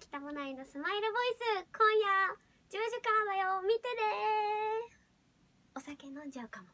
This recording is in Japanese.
北もないのスマイルボイス今夜10時からだよ見てねお酒飲んじゃうかも